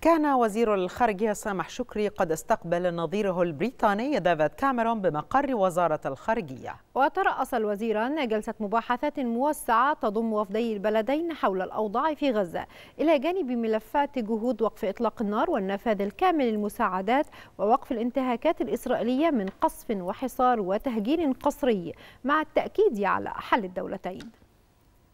كان وزير الخارجية سامح شكري قد استقبل نظيره البريطاني ديفيد كاميرون بمقر وزارة الخارجية وترأس الوزيران جلسة مباحثات موسعة تضم وفدي البلدين حول الأوضاع في غزة إلى جانب ملفات جهود وقف إطلاق النار والنفاذ الكامل للمساعدات ووقف الانتهاكات الإسرائيلية من قصف وحصار وتهجير قصري مع التأكيد على حل الدولتين